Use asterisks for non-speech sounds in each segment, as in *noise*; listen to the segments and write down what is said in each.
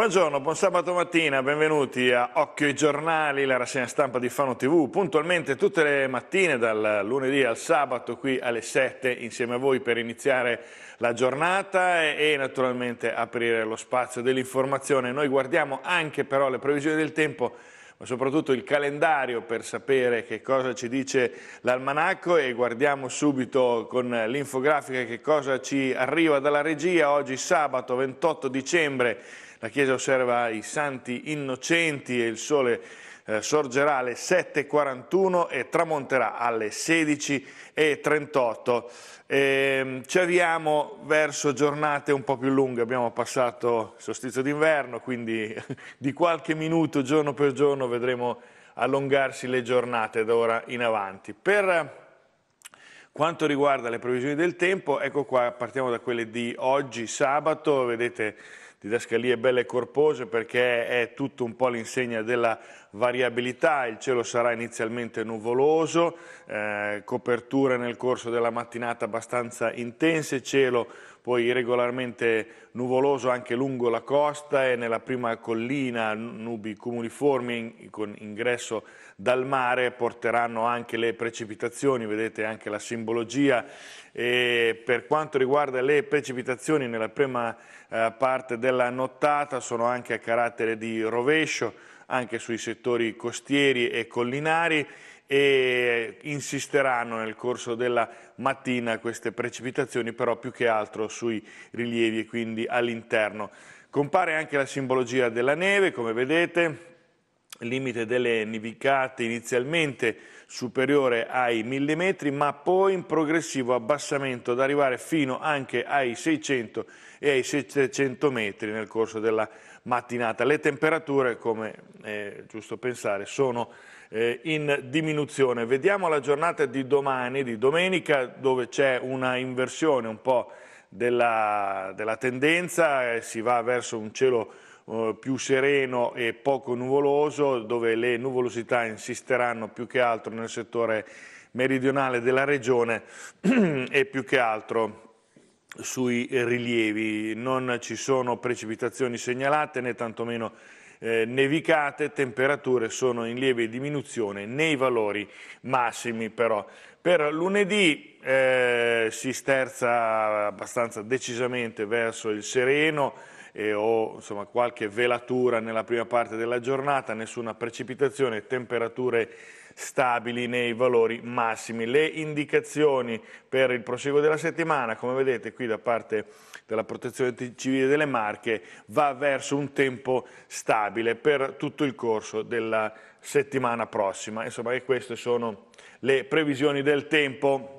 Buongiorno, buon sabato mattina, benvenuti a Occhio ai giornali, la rassegna stampa di Fano TV, puntualmente tutte le mattine dal lunedì al sabato qui alle 7 insieme a voi per iniziare la giornata e, e naturalmente aprire lo spazio dell'informazione. Noi guardiamo anche però le previsioni del tempo ma soprattutto il calendario per sapere che cosa ci dice l'almanacco e guardiamo subito con l'infografica che cosa ci arriva dalla regia. Oggi sabato 28 dicembre la Chiesa osserva i santi innocenti e il sole eh, sorgerà alle 7.41 e tramonterà alle 16.38. E ehm, ci avviamo verso giornate un po' più lunghe, abbiamo passato il sostizio d'inverno, quindi *laughs* di qualche minuto giorno per giorno vedremo allungarsi le giornate da ora in avanti. Per eh, quanto riguarda le previsioni del tempo, ecco qua, partiamo da quelle di oggi, sabato, vedete didascalie belle e corpose perché è tutto un po' l'insegna della variabilità, il cielo sarà inizialmente nuvoloso, eh, coperture nel corso della mattinata abbastanza intense, cielo poi regolarmente nuvoloso anche lungo la costa e nella prima collina nubi comuniformi con ingresso dal mare porteranno anche le precipitazioni, vedete anche la simbologia. E per quanto riguarda le precipitazioni nella prima eh, parte della nottata sono anche a carattere di rovescio, anche sui settori costieri e collinari e insisteranno nel corso della mattina queste precipitazioni però più che altro sui rilievi e quindi all'interno. Compare anche la simbologia della neve, come vedete, il limite delle nevicate inizialmente superiore ai millimetri, ma poi in progressivo abbassamento ad arrivare fino anche ai 600 e ai 700 metri nel corso della mattinata. Le temperature, come è giusto pensare, sono eh, in diminuzione. Vediamo la giornata di domani, di domenica, dove c'è una inversione un po' della, della tendenza, eh, si va verso un cielo eh, più sereno e poco nuvoloso, dove le nuvolosità insisteranno più che altro nel settore meridionale della regione *clears throat* e più che altro sui rilievi. Non ci sono precipitazioni segnalate né tantomeno eh, nevicate, temperature sono in lieve diminuzione nei valori massimi però. Per lunedì eh, si sterza abbastanza decisamente verso il sereno, e ho insomma, qualche velatura nella prima parte della giornata, nessuna precipitazione, temperature stabili nei valori massimi. Le indicazioni per il proseguo della settimana, come vedete qui da parte della protezione civile delle Marche, va verso un tempo stabile per tutto il corso della settimana prossima. Insomma, e queste sono le previsioni del tempo.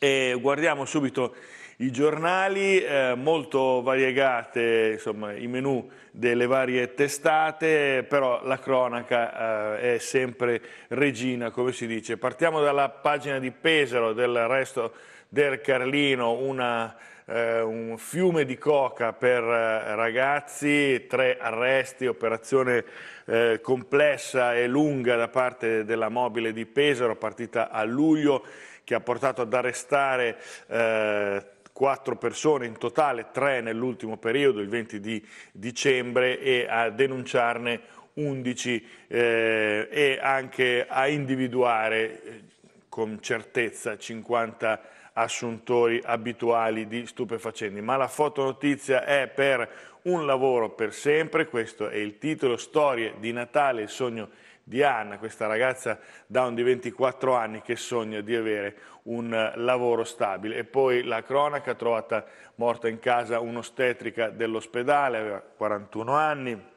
E guardiamo subito i giornali, eh, molto variegate insomma, i menu delle varie testate, però la cronaca eh, è sempre regina, come si dice. Partiamo dalla pagina di Pesaro, del resto del Carlino, una, eh, un fiume di coca per eh, ragazzi, tre arresti, operazione eh, complessa e lunga da parte della mobile di Pesaro, partita a luglio, che ha portato ad arrestare eh, quattro persone in totale, tre nell'ultimo periodo, il 20 di dicembre, e a denunciarne 11 eh, e anche a individuare eh, con certezza 50 assuntori abituali di stupefacenti. Ma la fotonotizia è per un lavoro per sempre, questo è il titolo, Storie di Natale, il sogno di di Anna, questa ragazza down di 24 anni che sogna di avere un eh, lavoro stabile. E poi la cronaca trovata morta in casa un'ostetrica dell'ospedale, aveva 41 anni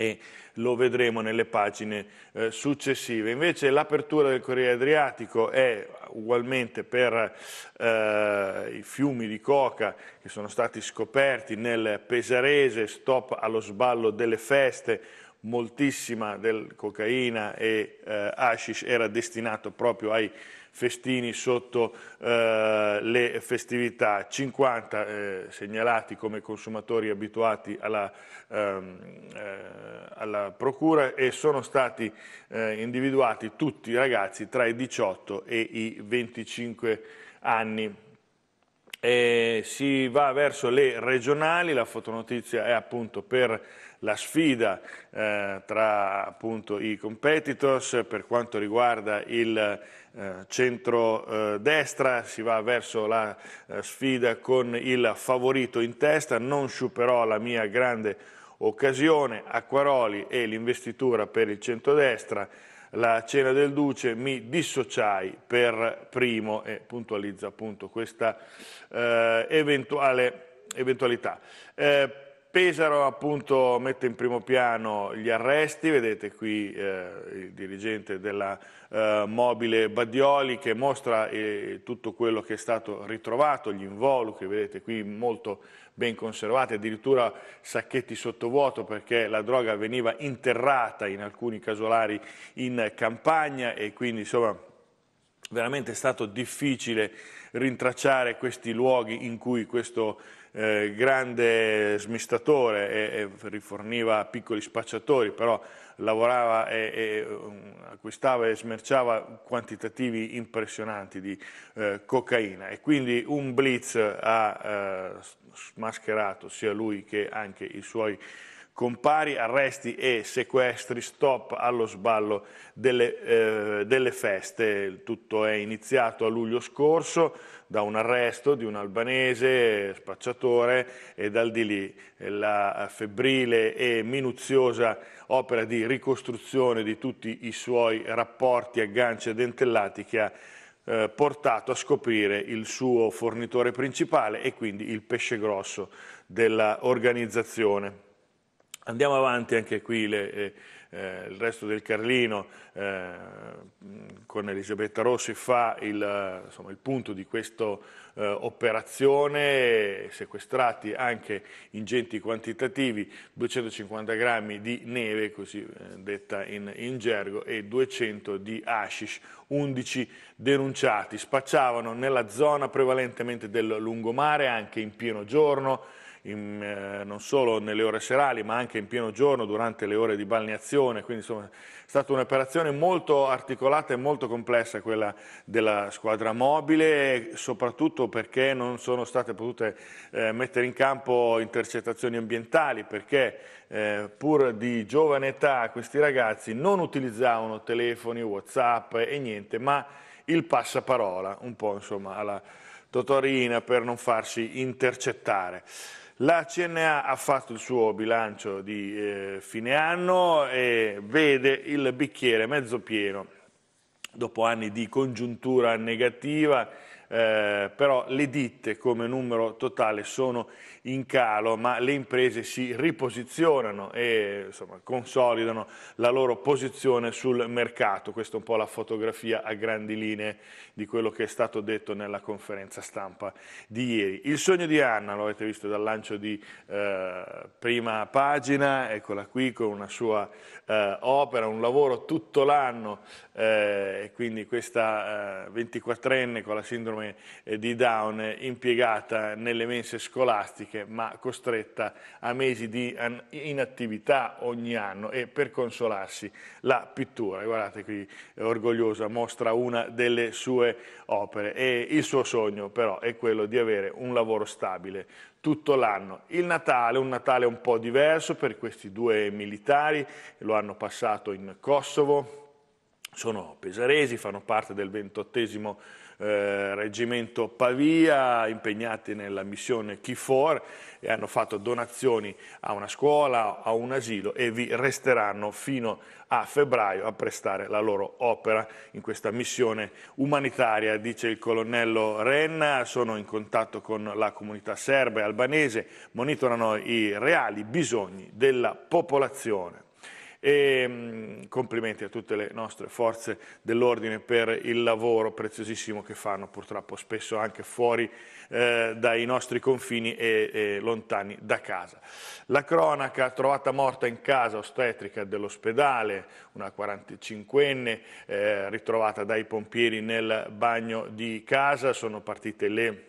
e lo vedremo nelle pagine eh, successive. Invece l'apertura del Corriere Adriatico è ugualmente per eh, i fiumi di coca che sono stati scoperti nel Pesarese, stop allo sballo delle feste, moltissima del cocaina e eh, hashish era destinato proprio ai festini sotto eh, le festività, 50 eh, segnalati come consumatori abituati alla, ehm, eh, alla procura e sono stati eh, individuati tutti i ragazzi tra i 18 e i 25 anni. E si va verso le regionali, la fotonotizia è appunto per la sfida eh, tra appunto, i competitors per quanto riguarda il eh, centro-destra, eh, si va verso la eh, sfida con il favorito in testa, non sciuperò la mia grande occasione, Acquaroli e l'investitura per il centro destra la cena del Duce, mi dissociai per primo e puntualizza appunto questa eh, eventuale eventualità. Eh, Pesaro appunto mette in primo piano gli arresti, vedete qui eh, il dirigente della eh, mobile Badioli che mostra eh, tutto quello che è stato ritrovato, gli involucri, vedete qui molto ben conservati, addirittura sacchetti sottovuoto perché la droga veniva interrata in alcuni casolari in campagna e quindi insomma veramente è stato difficile rintracciare questi luoghi in cui questo eh, grande smistatore e, e, riforniva piccoli spacciatori, però lavorava e, e um, acquistava e smerciava quantitativi impressionanti di eh, cocaina e quindi un blitz ha eh, smascherato sia lui che anche i suoi compari, arresti e sequestri, stop allo sballo delle, eh, delle, feste. Tutto è iniziato a luglio scorso da un arresto di un albanese spacciatore e dal di lì la febbrile e minuziosa opera di ricostruzione di tutti i suoi rapporti, agganci e dentellati che ha eh, portato a scoprire il suo fornitore principale e quindi il pesce grosso dell'organizzazione. Andiamo avanti anche qui le, eh, eh, il resto del Carlino eh, con Elisabetta Rossi fa il, insomma, il punto di questa eh, operazione, sequestrati anche ingenti quantitativi, 250 grammi di neve, così eh, detta in, in, gergo, e 200 di hashish, 11 denunciati, spacciavano nella zona prevalentemente del lungomare anche in pieno giorno, in, eh, non solo nelle ore serali ma anche in pieno giorno durante le ore di balneazione, quindi insomma è stata un'operazione molto articolata e molto complessa quella della squadra mobile, soprattutto perché non sono state potute eh, mettere in campo intercettazioni ambientali, perché eh, pur di giovane età questi ragazzi non utilizzavano telefoni, Whatsapp e niente, ma il passaparola, un po' insomma alla Totorina per non farsi intercettare. La CNA ha fatto il suo bilancio di eh, fine anno e vede il bicchiere mezzo pieno dopo anni di congiuntura negativa eh, però le ditte come numero totale sono in calo, ma le imprese si riposizionano e insomma, consolidano la loro posizione sul mercato. Questa è un po' la fotografia a grandi linee di quello che è stato detto nella conferenza stampa di ieri. Il sogno di Anna, lo avete visto dal lancio di eh, prima pagina, eccola qui con una sua eh, opera, un lavoro tutto l'anno, eh, quindi questa 24enne eh, con la sindrome sindrome eh, di Down impiegata nelle mense scolastiche ma costretta a mesi di inattività ogni anno e per consolarsi la pittura. Guardate qui, è eh, orgogliosa, mostra una delle sue opere e il suo sogno però è quello di avere un lavoro stabile tutto l'anno. Il Natale, un Natale un po' diverso per questi due militari, lo hanno passato in Kosovo, sono pesaresi, fanno parte del ventottesimo eh, Reggimento Pavia, impegnati nella missione Kifor e hanno fatto donazioni a una scuola, a un asilo e vi resteranno fino a febbraio a prestare la loro opera in questa missione umanitaria, dice il colonnello Renna, sono in contatto con la comunità serba e albanese, monitorano i reali bisogni della popolazione e mm, complimenti a tutte le nostre forze dell'ordine per il lavoro preziosissimo che fanno purtroppo spesso anche fuori eh, dai nostri confini e, e, lontani da casa. La cronaca trovata morta in casa ostetrica dell'ospedale, una 45enne eh, ritrovata dai pompieri nel bagno di casa, sono partite le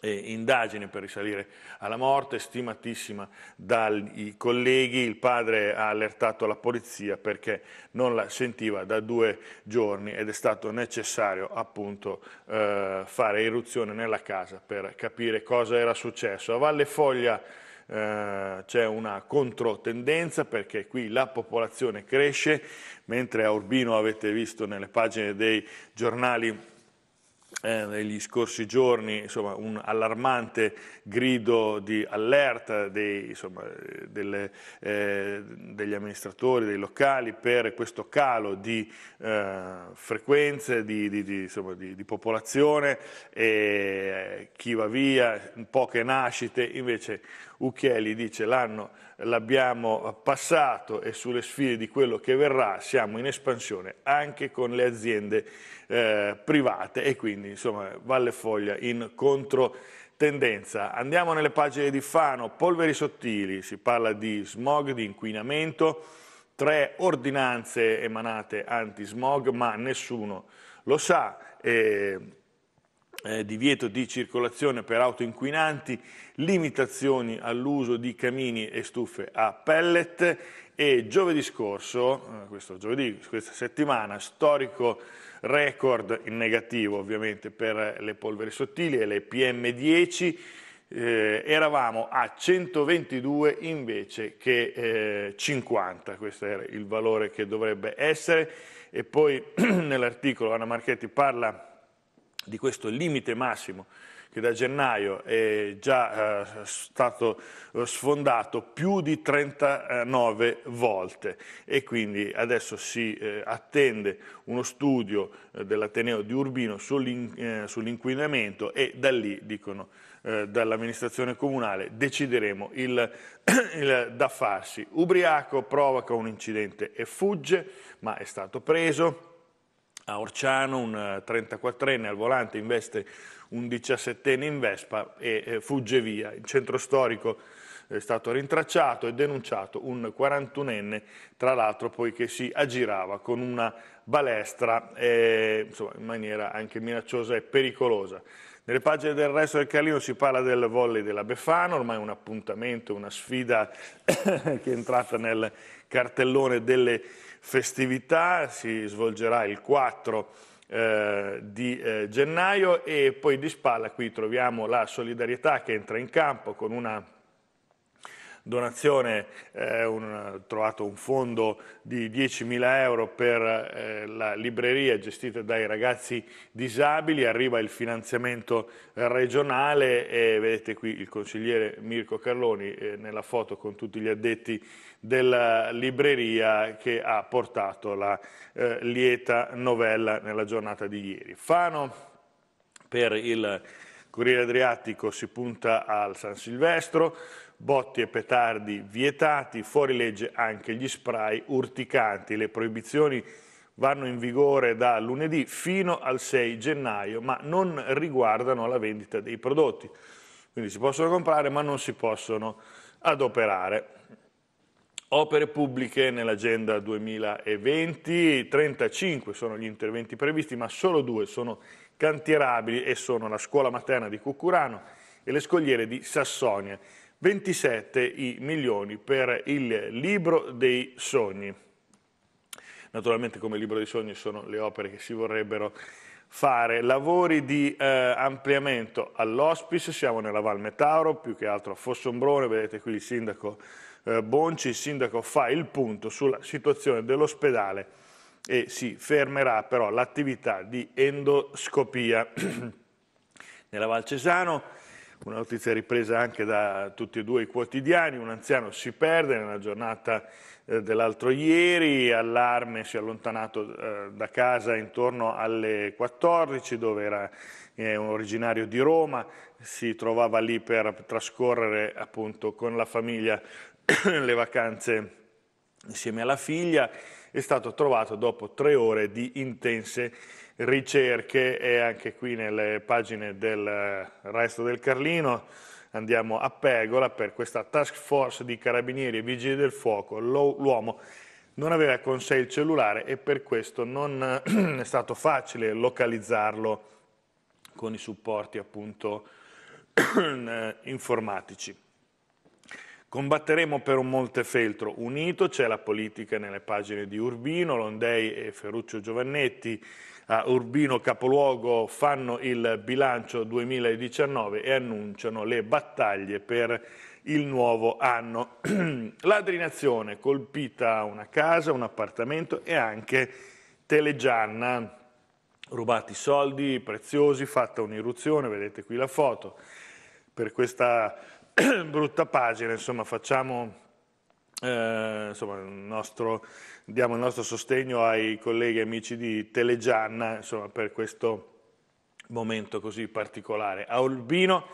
eh, indagine per risalire alla morte, stimatissima dai colleghi, il padre ha allertato la polizia perché non la sentiva da due giorni ed è stato necessario appunto eh, fare irruzione nella casa per capire cosa era successo. A Valle Foglia eh, c'è una controtendenza perché qui la popolazione cresce, mentre a Urbino avete visto nelle pagine dei giornali eh, negli scorsi giorni insomma, un allarmante grido di allerta dei, insomma, delle, eh, degli amministratori, dei locali per questo calo di eh, frequenze, di, di, di, insomma, di popolazione, eh, chi va via, poche nascite, invece Ucheli dice l'anno l'abbiamo passato e sulle sfide di quello che verrà siamo in espansione anche con le aziende eh, private e quindi insomma Valle Foglia in controtendenza. Andiamo nelle pagine di Fano, polveri sottili, si parla di smog, di inquinamento, tre ordinanze emanate anti-smog ma nessuno lo sa. Eh, eh, divieto di circolazione per auto inquinanti, limitazioni all'uso di camini e stufe a pellet e giovedì scorso, eh, questo giovedì, questa settimana, storico record in negativo ovviamente per le polveri sottili e le PM10, eh, eravamo a 122 invece che 50, eh, questo era il valore che dovrebbe essere e poi *clears throat* nell'articolo Anna Marchetti parla di questo limite massimo che da gennaio è già eh, stato eh, sfondato più di 39 volte e quindi adesso si eh, attende uno studio eh, dell'Ateneo di Urbino eh, sull'inquinamento e da lì, dicono eh, dall'amministrazione comunale, decideremo il, *clears throat* il da farsi. Ubriaco provoca un incidente e fugge, ma è stato preso a Orciano, un 34enne eh, al volante investe un 17enne in Vespa e eh, fugge via. Il centro storico è stato rintracciato e denunciato un 41enne, tra l'altro poiché si aggirava con una balestra eh, insomma, in maniera anche minacciosa e pericolosa. Nelle pagine del resto del Carlino si parla del volley della Befano, ormai un appuntamento, una sfida *coughs* che è entrata nel cartellone delle festività, si svolgerà il 4 eh, di eh, gennaio e poi di spalla qui troviamo la solidarietà che entra in campo con una donazione, eh, un, trovato un fondo di 10.000 euro per eh, la libreria gestita dai ragazzi disabili, arriva il finanziamento regionale e vedete qui il consigliere Mirko Carloni eh, nella foto con tutti gli addetti della libreria che ha portato la eh, lieta novella nella giornata di ieri. Fano per il Corriere Adriatico si punta al San Silvestro, botti e petardi vietati, fuori legge anche gli spray urticanti. Le proibizioni vanno in vigore da lunedì fino al 6 gennaio, ma non riguardano la vendita dei prodotti. Quindi si possono comprare ma non si possono adoperare. Opere pubbliche nell'agenda 2020, 35 sono gli interventi previsti, ma solo due sono cantierabili e sono la scuola materna di Cucurano e le scogliere di Sassonia. 27 i milioni per il libro dei sogni. Naturalmente come libro dei sogni sono le opere che si vorrebbero fare lavori di eh, ampliamento all'ospice, siamo nella Val Metauro, più che altro a Fossombrone, vedete qui il sindaco eh, Bonci, il sindaco fa il punto sulla situazione dell'ospedale e si fermerà però l'attività di endoscopia. *clears throat* nella Val Cesano una notizia ripresa anche da tutti e due i quotidiani, un anziano si perde nella giornata eh, dell'altro ieri, allarme si è allontanato eh, da casa intorno alle 14 dove era eh, originario di Roma, si trovava lì per trascorrere appunto con la famiglia *coughs* le vacanze insieme alla figlia, è stato trovato dopo tre ore di intense ricerche e anche qui nelle pagine del resto del Carlino andiamo a Pegola per questa task force di carabinieri e vigili del fuoco. L'uomo non aveva con sé il cellulare e per questo non *clears throat* è stato facile localizzarlo con i supporti appunto *clears throat* informatici. Combatteremo per un Montefeltro unito, c'è la politica nelle pagine di Urbino, Londei e Ferruccio Giovannetti a Urbino Capoluogo fanno il bilancio 2019 e annunciano le battaglie per il nuovo anno. *clears throat* Ladrinazione colpita una casa, un appartamento e anche Telegianna. Rubati soldi preziosi, fatta un'irruzione, vedete qui la foto. Per questa *clears throat* brutta pagina, insomma, facciamo, eh, insomma, il nostro, diamo il nostro sostegno ai colleghi e amici di Telegianna insomma, per questo momento così particolare. A Olbino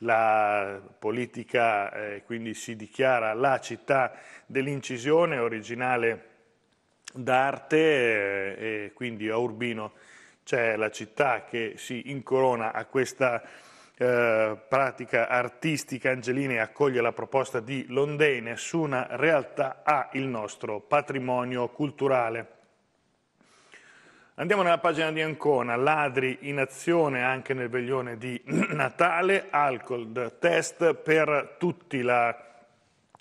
la politica eh, quindi si dichiara la città dell'incisione originale d'arte eh, e quindi a Urbino c'è la città che si incorona a questa eh, pratica artistica Angelini accoglie la proposta di Londei, nessuna realtà ha il nostro patrimonio culturale. Andiamo nella pagina di Ancona, ladri in azione anche nel veglione di *clears throat* Natale, alcol test per tutti, la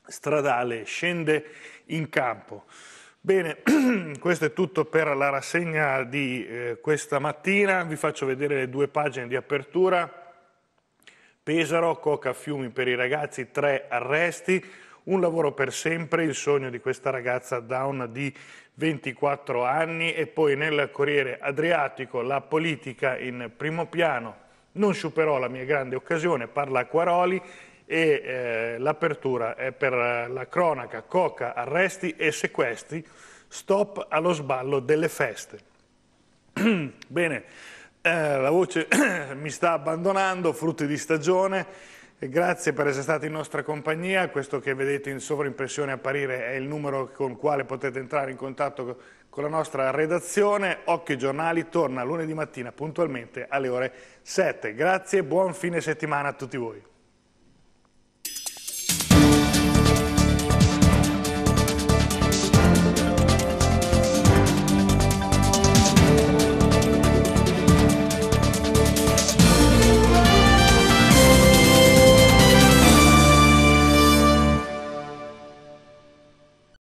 stradale scende in campo. Bene, *clears throat* questo è tutto per la rassegna di eh, questa mattina, vi faccio vedere le due pagine di apertura. Pesaro, Coca Fiumi per i ragazzi, tre arresti, un lavoro per sempre, il sogno di questa ragazza down di 24 anni e poi nel Corriere Adriatico la politica in primo piano, non superò la mia grande occasione, parla a Quaroli e eh, l'apertura è per la cronaca, coca, arresti e sequestri, stop allo sballo delle feste. *clears throat* Bene. Eh, la voce *clears throat* mi sta abbandonando, frutti di stagione. Grazie per essere stati in nostra compagnia, questo che vedete in sovraimpressione apparire è il numero con il quale potete entrare in contatto con la nostra redazione. Occhio Giornali torna lunedì mattina puntualmente alle ore 7. Grazie e buon fine settimana a tutti voi.